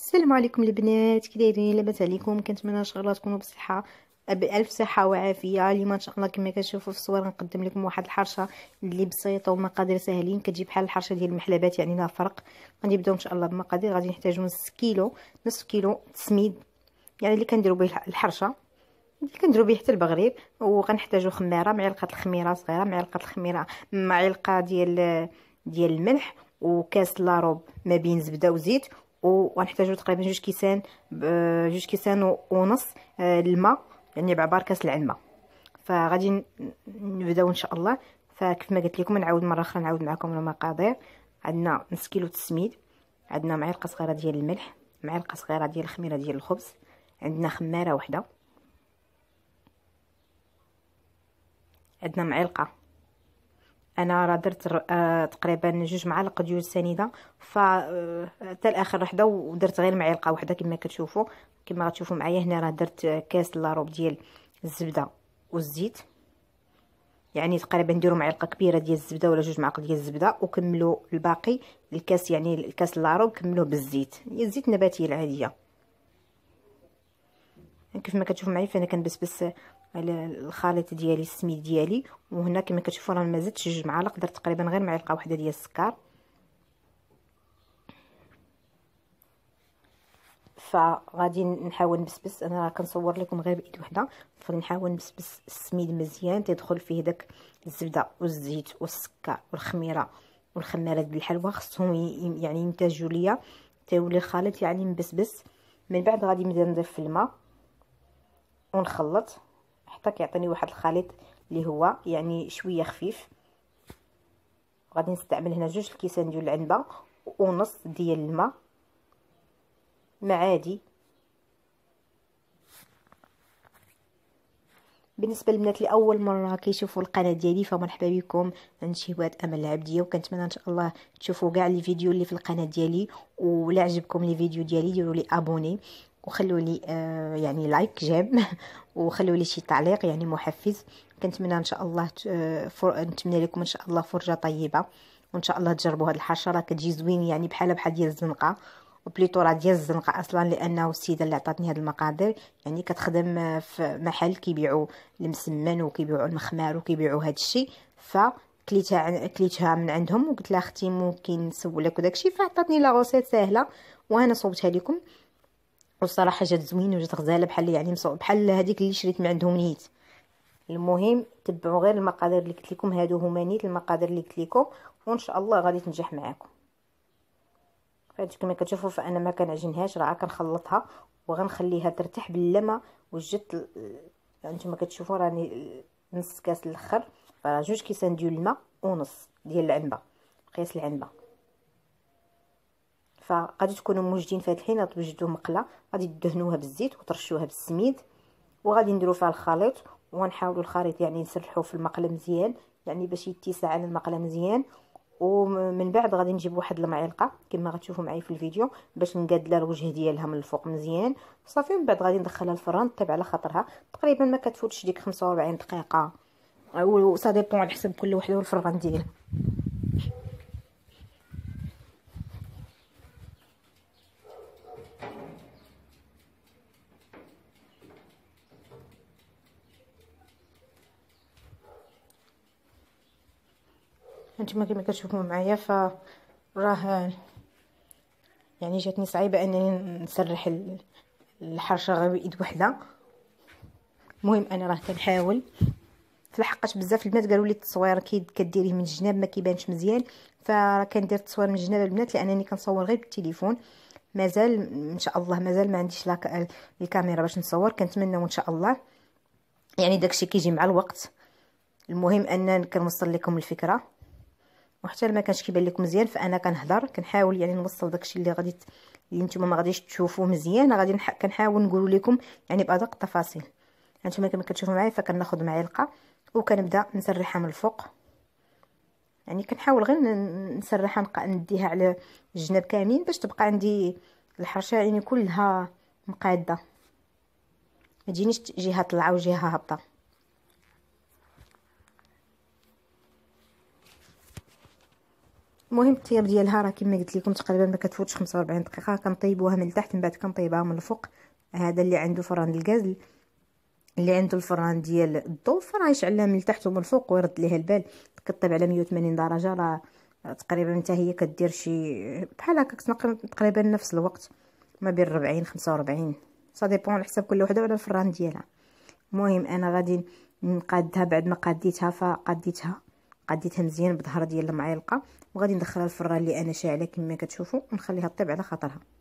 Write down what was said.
السلام عليكم البنات كي دايرين لاباس عليكم كنتمنى ان شاء الله تكونوا بصحه بالف صحه وعافيه اليوم ان شاء الله كما كتشوفوا في الصور نقدم لكم واحد الحرشه اللي بسيطه ومقادير ساهلين كتجي بحال الحرشه ديال المحلبات يعني لا فرق غنبداو ان شاء الله بمقادير غادي نحتاجو نص كيلو نص كيلو تسميد يعني اللي كنديرو به الحرشه اللي كنديرو به حتى المغرب وغنحتاجو خميره معلقه الخميره صغيره معلقه الخميره معلقه ديال ديال الملح وكاس لاروب ما بين زبده وزيت وغنحتاجو تقريبا جوج كيسان آه، جوج كيسان ونص آه، الماء يعني بعبار كاس العلمه فغادي نبداو ان شاء الله فكيف ما قلت لكم نعاود مره اخرى نعاود معكم المقادير عندنا نص كيلو تسميد عندنا معلقه صغيره ديال الملح معلقه صغيره ديال الخميره ديال الخبز عندنا خماره واحده عندنا معلقه انا راه درت آه، تقريبا جوج معالق ديال السنيده ف آه، حتى الاخر وحده ودرت غير معلقه وحده كما كتشوفوا كما غتشوفوا معايا هنا راه درت كاس لاروب ديال الزبده والزيت يعني تقريبا نديروا معلقه كبيره ديال الزبده ولا جوج معالق ديال الزبده وكملوا الباقي الكاس يعني الكاس لاروب كملوه بالزيت هي الزيت النباتيه العاديه كيف ما كتشوفوا معايا فانا كنبسبس على الخليط ديالي السميد ديالي وهنا كما كتشوفوا راه ما زدتش جوج معالق درت تقريبا غير معلقه واحده ديال السكر فغادي نحاول نبسبس انا راه كنصور لكم غير بايد وحده فنحاول نبسبس السميد مزيان تيدخل فيه داك الزبده والزيت والسكر والخميره والخماره ديال الحلوى خصهم يعني ينتجوا ليا تيولي الخليط يعني مبسبس من بعد غادي نبدا نضيف في الماء ونخلط حتى كيعطيني واحد الخليط اللي هو يعني شويه خفيف غادي نستعمل هنا جوج الكيسان ديال العنبه ونص ديال الماء معادي بالنسبه للبنات اللي اول مره كيشوفوا القناه ديالي فمرحبا بكم انا شهوات امل العبديه وكنتمنى ان شاء الله تشوفوا كاع لي فيديو اللي في القناه ديالي ولا عجبكم لي فيديو ديالي ديروا لي ابوني وخلوا لي آه، يعني لايك جيم وخلوا لي شي تعليق يعني محفز كنتمنى ان شاء الله آه، نتمنى لكم ان شاء الله فرجه طيبه وان شاء الله تجربوا هاد الحشره كتجي زوين يعني بحالها بحال ديال الزنقه وبليطو راه ديال الزنقه اصلا لانه السيده اللي عطاتني هاد المقادير يعني كتخدم آه، في محل كيبيعوا المسمن وكيبيعوا المخمار وكيبيعوا هاد الشيء ف كليتها كليتها من عندهم وقلت لها اختي ممكن نسولك وداكشي فعطاتني لا غوسيت ساهله وانا صوبتها لكم والصراحه جات زوين وجات غزاله بحال يعني بحال هذيك اللي شريت من عندهم نيت المهم تبعوا غير المقادير اللي قلت لكم هادو هما نيت المقادير اللي قلت لكم وان شاء الله غادي تنجح معاكم فهاد كما كتشوفوا فانا ما كنعجنهاش راه كنخلطها وغنخليها ترتاح باللمه وجدت انتما يعني كتشوفوا راني نص كاس الاخر راه جوج كيسان ديال الماء ونص ديال العنبه قياس العنبه فغادي تكونوا موجدين في هذا الحين غتوجدوا مقله غادي تدهنوها بالزيت وترشوها بالسميد وغادي نديروا فيها الخليط ونحاولوا الخليط يعني نسرحوه في المقله مزيان يعني باش يتسع على المقله مزيان ومن بعد غادي نجيب واحد المعلقه كما غتشوفوا معايا في الفيديو باش نقادله الوجه ديالها من الفوق مزيان صافي من بعد غادي ندخلها الفران طيب على خاطرها تقريبا ما كتفوتش ديك 45 دقيقه وصافي ديبون على حسب كل وحده والفران ديالها هانتوما كما كتشوفوا معايا ف راه يعني جاتني صعيبه انني نسرح الحرشه غير بايد وحده المهم انا راه كنحاول في الحقاش بزاف البنات قالوا لي التصوير كي كديريه من الجناب ما كيبانش مزيان فراه كندير التصوير من الجناب البنات لانني كنصور غير بالتليفون مازال ان شاء الله مازال ما عنديش لاك الكاميرا باش نصور كنتمنى وان شاء الله يعني داكشي كيجي مع الوقت المهم ان كنوصل لكم الفكره وحتى ما كانش كيبان لكم مزيان فانا كنهضر كنحاول يعني نوصل داكشي اللي غادي اللي نتوما ما غاديش تشوفوه مزيان غادي كنحاول نقول لكم يعني بادق التفاصيل هانتوما كما كتشوفوا معايا فكناخذ معلقه وكنبدا نسرحها من الفوق يعني كنحاول غير نسرحها نبقى نديها على الجناب كاملين باش تبقى عندي الحرشه يعني كلها مقاده ما تجينيش جهه طالعه وجهه هابطه المهم الطياب ديالها راه كما قلت لكم تقريبا ما كتفوتش 45 دقيقه كنطيبوها من التحت من بعد كنطيبها من الفوق هذا اللي عنده فران الغاز اللي عنده الفران ديال الضو فراه يشعلها من التحت ومن الفوق ويرد ليها البال كطيب على 180 درجه راه تقريبا حتى هي كدير شي بحال هكا تقريبا نفس الوقت ما بين 40 45 سا ديبون على حساب كل وحده وعلى الفران ديالها المهم انا غادي نقادها بعد ما قديتها فقديتها قديتها مزيان بظهر ديال المعلقه وغادي ندخلها الفران اللي انا شاعله كما كتشوفوا ونخليها طيب على خاطرها